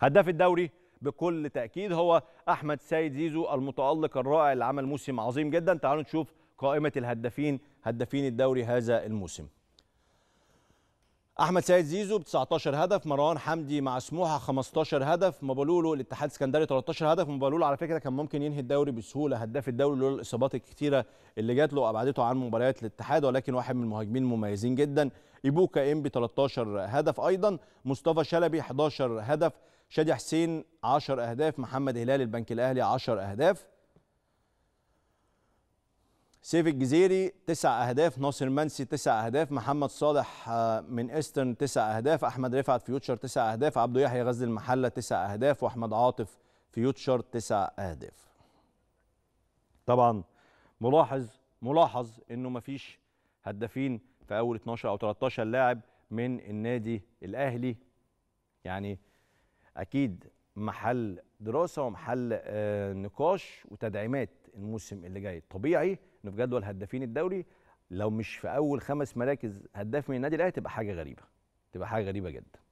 هداف الدوري بكل تاكيد هو احمد سيد زيزو المتالق الرائع اللي عمل موسم عظيم جدا تعالوا نشوف قائمه الهدافين هدافين الدوري هذا الموسم احمد سيد زيزو ب 19 هدف مروان حمدي مع سموحه 15 هدف مبالولو الاتحاد السكندري 13 هدف مبالولو على فكره كان ممكن ينهي الدوري بسهوله هداف الدوري لولا الاصابات الكتيره اللي جات له وابعدته عن مباريات الاتحاد ولكن واحد من المهاجمين المميزين جدا ايبوكا ام ب 13 هدف ايضا مصطفى شلبي 11 هدف شادي حسين 10 اهداف محمد هلال البنك الاهلي 10 اهداف سيف الجزيري تسع اهداف ناصر منسي تسع اهداف محمد صالح آه، من ايسترن تسع اهداف احمد رفعت فيوتشر تسع اهداف عبده يحيى غزل المحله تسع اهداف واحمد عاطف فيوتشر تسع اهداف طبعا ملاحظ ملاحظ انه مفيش هدافين في اول 12 او 13 لاعب من النادي الاهلي يعني اكيد محل دراسه ومحل آه، نقاش وتدعيمات الموسم اللي جاي طبيعي انه في جدول هدافين الدوري لو مش في اول خمس مراكز هداف من النادي الاهلي تبقى حاجه غريبه تبقى حاجه غريبه جدا